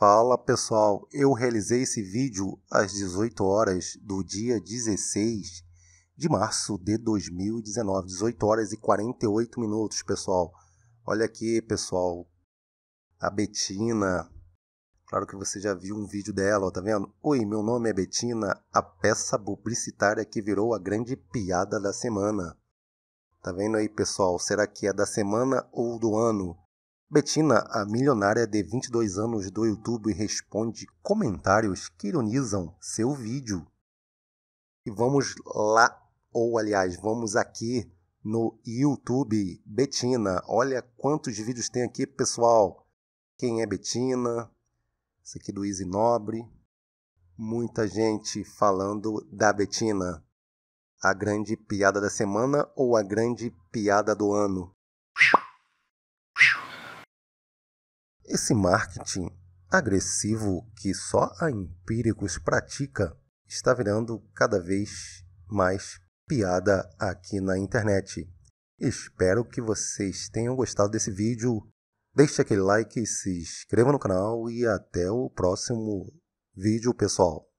Fala pessoal, eu realizei esse vídeo às 18 horas do dia 16 de março de 2019, 18 horas e 48 minutos, pessoal. Olha aqui, pessoal, a Betina. Claro que você já viu um vídeo dela, ó, tá vendo? Oi, meu nome é Betina, a peça publicitária que virou a grande piada da semana. Tá vendo aí, pessoal? Será que é da semana ou do ano? Bettina, a milionária de 22 anos do YouTube, responde comentários que ironizam seu vídeo. E vamos lá, ou aliás, vamos aqui no YouTube. Betina, olha quantos vídeos tem aqui, pessoal. Quem é Betina? Esse aqui é do Easy Nobre. Muita gente falando da Betina. A grande piada da semana ou a grande piada do ano? Esse marketing agressivo que só a Empíricos pratica está virando cada vez mais piada aqui na internet. Espero que vocês tenham gostado desse vídeo. Deixe aquele like, se inscreva no canal e até o próximo vídeo, pessoal.